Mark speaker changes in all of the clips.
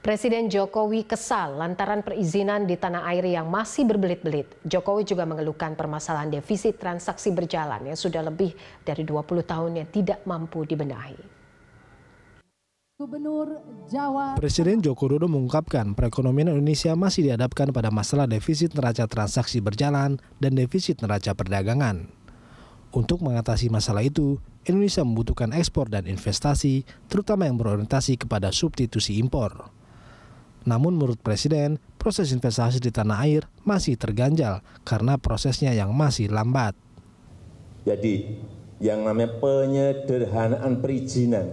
Speaker 1: Presiden Jokowi kesal lantaran perizinan di tanah air yang masih berbelit-belit. Jokowi juga mengeluhkan permasalahan defisit transaksi berjalan yang sudah lebih dari 20 tahun yang tidak mampu dibenahi. Gubernur Jawa
Speaker 2: Presiden Joko Widodo mengungkapkan perekonomian Indonesia masih dihadapkan pada masalah defisit neraca transaksi berjalan dan defisit neraca perdagangan. Untuk mengatasi masalah itu, Indonesia membutuhkan ekspor dan investasi, terutama yang berorientasi kepada substitusi impor. Namun menurut Presiden, proses investasi di tanah air masih terganjal karena prosesnya yang masih lambat.
Speaker 3: Jadi yang namanya penyederhanaan perizinan,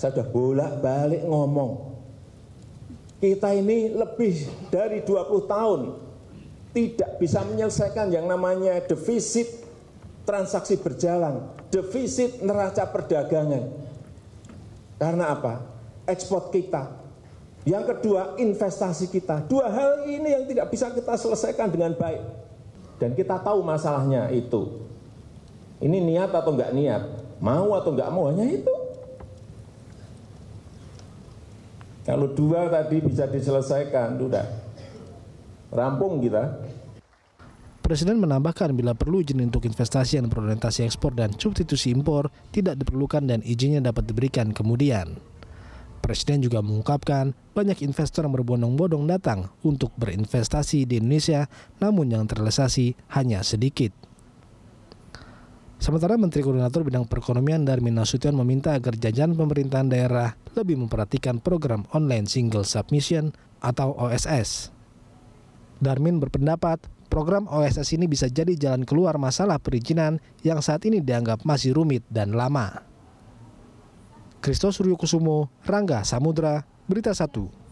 Speaker 3: saya sudah bolak-balik ngomong. Kita ini lebih dari 20 tahun tidak bisa menyelesaikan yang namanya defisit transaksi berjalan, defisit neraca perdagangan. Karena apa? Ekspor kita. Yang kedua, investasi kita. Dua hal ini yang tidak bisa kita selesaikan dengan baik. Dan kita tahu masalahnya itu. Ini niat atau enggak niat? Mau atau enggak mau, hanya itu. Kalau dua tadi bisa diselesaikan, sudah. Rampung kita.
Speaker 2: Presiden menambahkan bila perlu izin untuk investasi yang berorientasi ekspor dan substitusi impor tidak diperlukan dan izinnya dapat diberikan kemudian. Presiden juga mengungkapkan banyak investor yang berbondong-bondong datang untuk berinvestasi di Indonesia namun yang terrealisasi hanya sedikit. Sementara Menteri Koordinator Bidang Perekonomian Darmin Nasution meminta agar jajaran pemerintahan daerah lebih memperhatikan program Online Single Submission atau OSS. Darmin berpendapat program OSS ini bisa jadi jalan keluar masalah perizinan yang saat ini dianggap masih rumit dan lama. Kristo Suryo Kusumo, Rangga Samudra, Berita 1.